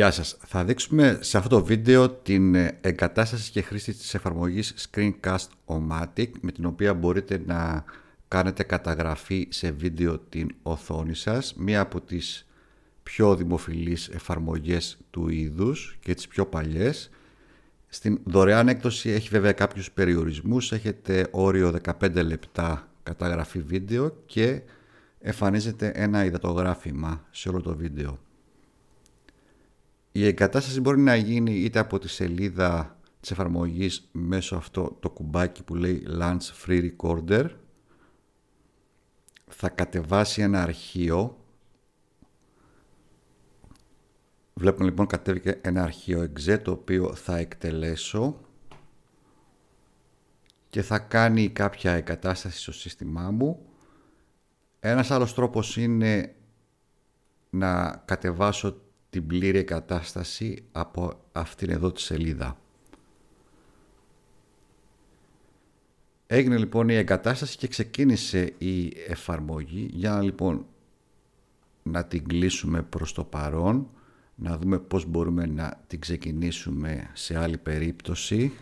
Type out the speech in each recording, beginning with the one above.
Γεια σας. Θα δείξουμε σε αυτό το βίντεο την ε, εγκατάσταση και χρήση της εφαρμογής o με την οποία μπορείτε να κάνετε καταγραφή σε βίντεο την οθόνη σας. Μία από τις πιο δημοφιλείς εφαρμογές του είδους και τις πιο παλιές. Στην δωρεάν έκδοση έχει βέβαια κάποιους περιορισμούς. Έχετε όριο 15 λεπτά καταγραφή βίντεο και εμφανίζεται ένα υδατογράφημα σε όλο το βίντεο. Η εγκατάσταση μπορεί να γίνει είτε από τη σελίδα της εφαρμογής μέσω αυτό το κουμπάκι που λέει Launch Free Recorder. Θα κατεβάσει ένα αρχείο. Βλέπουμε λοιπόν κατέβηκε ένα αρχείο EXE το οποίο θα εκτελέσω και θα κάνει κάποια εγκατάσταση στο σύστημά μου. Ένας άλλος τρόπος είναι να κατεβάσω την πλήρη κατάσταση από αυτήν εδώ τη σελίδα. Έγινε λοιπόν η εγκατάσταση και ξεκίνησε η εφαρμογή. Για να λοιπόν να την κλείσουμε προς το παρόν, να δούμε πώς μπορούμε να την ξεκινήσουμε σε άλλη περίπτωση.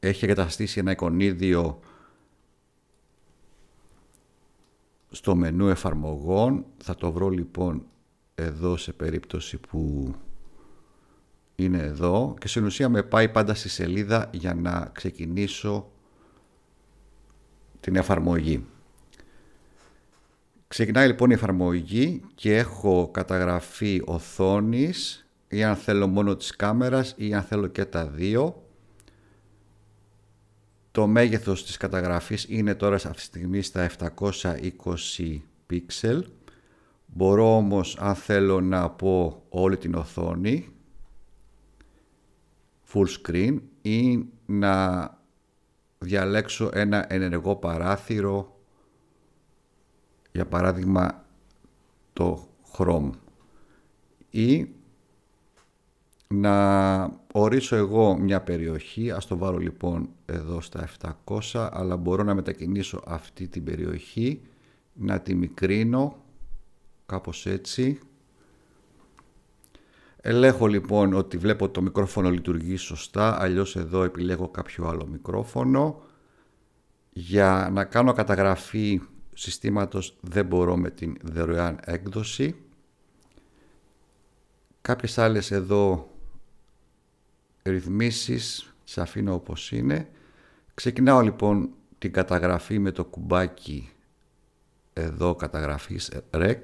Έχει εγκαταστήσει ένα εικονίδιο στο μενού εφαρμογών. Θα το βρω λοιπόν εδώ σε περίπτωση που είναι εδώ και στην ουσία με πάει πάντα στη σελίδα για να ξεκινήσω την εφαρμογή. Ξεκινάει λοιπόν η εφαρμογή και έχω καταγραφή οθόνης ή αν θέλω μόνο της κάμερας ή αν θέλω και τα δύο. Το μέγεθος της καταγραφής είναι τώρα αυτή τη στιγμή στα 720 pixel. Μπορώ όμως αν θέλω να πω όλη την οθόνη full screen ή να διαλέξω ένα ενεργό παράθυρο για παράδειγμα το Chrome ή να ορίσω εγώ μια περιοχή, ας το βάλω λοιπόν εδώ στα 700, αλλά μπορώ να μετακινήσω αυτή την περιοχή, να τη μικρύνω κάπως έτσι. Ελέγχω λοιπόν ότι βλέπω το μικρόφωνο λειτουργεί σωστά, αλλιώς εδώ επιλέγω κάποιο άλλο μικρόφωνο. Για να κάνω καταγραφή συστήματος δεν μπορώ με την δωρεάν έκδοση. Κάποιες άλλες εδώ ρυθμίσεις σε αφήνω όπως είναι. Ξεκινάω λοιπόν την καταγραφή με το κουμπάκι εδώ καταγραφής ε, REC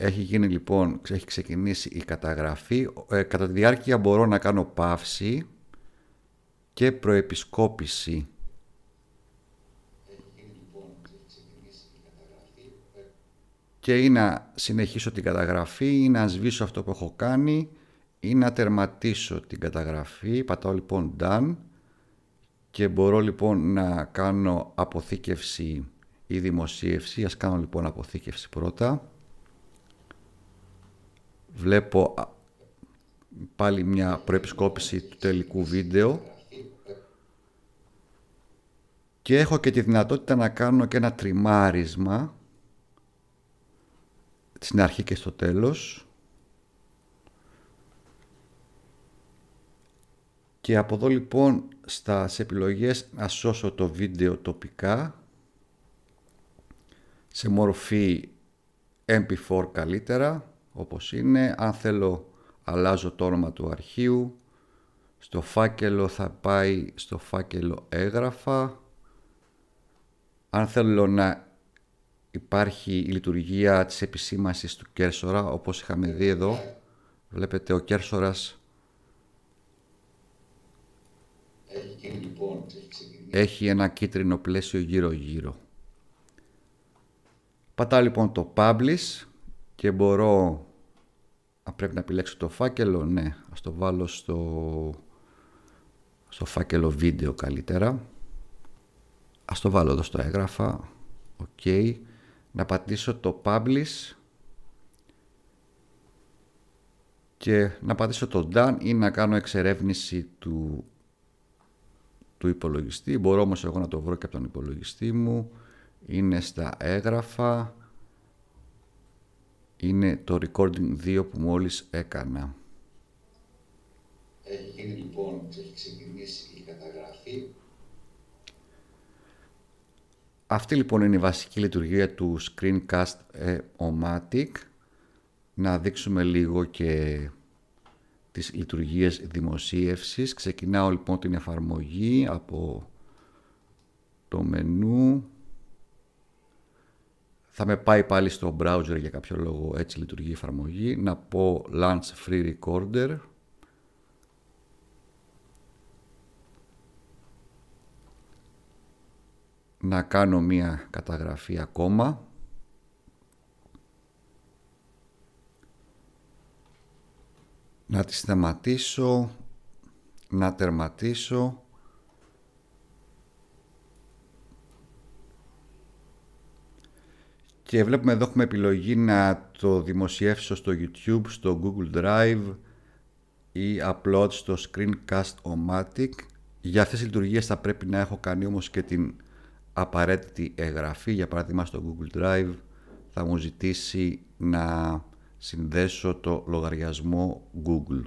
Έχει γίνει λοιπόν, έχει ξεκινήσει η καταγραφή. Ε, κατά τη διάρκεια μπορώ να κάνω παύση και προεπισκόπηση. Λοιπόν, ε, και ή να συνεχίσω την καταγραφή ή να σβήσω αυτό που έχω κάνει ή να τερματίσω την καταγραφή. Πατάω λοιπόν Done και μπορώ λοιπόν να κάνω αποθήκευση ή δημοσίευση. Ας κάνω λοιπόν αποθήκευση πρώτα βλέπω πάλι μια προεπισκόπηση του τελικού βίντεο και έχω και τη δυνατότητα να κάνω και ένα τριμάρισμα στην αρχή και στο τέλος και από εδώ λοιπόν στα επιλογές να σώσω το βίντεο τοπικά σε μορφή MP4 καλύτερα όπως είναι. Αν θέλω αλλάζω το όνομα του αρχείου. Στο φάκελο θα πάει στο φάκελο έγγραφα. Αν θέλω να υπάρχει η λειτουργία της επισήμασης του κέρσορα όπως είχαμε δει εδώ. Βλέπετε ο κέρσορας έχει ένα κίτρινο πλαίσιο γύρω γύρω. Πατάω λοιπόν το Publish και μπορώ πρέπει να επιλέξω το φάκελο, ναι, ας το βάλω στο, στο φάκελο βίντεο καλύτερα. Ας το βάλω εδώ στο έγγραφα, ok. Να πατήσω το publish και να πατήσω το done ή να κάνω εξερεύνηση του, του υπολογιστή. Μπορώ όμως εγώ να το βρω και από τον υπολογιστή μου. Είναι στα έγγραφα είναι το recording 2 που μόλις έκανα. Έχει γίνει λοιπόν και έχει ξεκινήσει η καταγραφή. Αυτή λοιπόν είναι η βασική λειτουργία του Screencast ε, matic Να δείξουμε λίγο και τις λειτουργίες δημοσίευσης. Ξεκινάω λοιπόν την εφαρμογή από το μενού θα με πάει πάλι στο browser για κάποιο λόγο, έτσι λειτουργεί η εφαρμογή, να πω launch free recorder. Να κάνω μία καταγραφή ακόμα. Να τη σταματήσω, να τερματίσω και βλέπουμε εδώ έχουμε επιλογή να το δημοσιεύσω στο YouTube, στο Google Drive ή upload στο screencast o Για αυτές τις λειτουργίες θα πρέπει να έχω κάνει όμως και την απαραίτητη εγγραφή. Για παράδειγμα στο Google Drive θα μου ζητήσει να συνδέσω το λογαριασμό Google.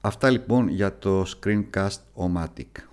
Αυτά λοιπόν για το screencast o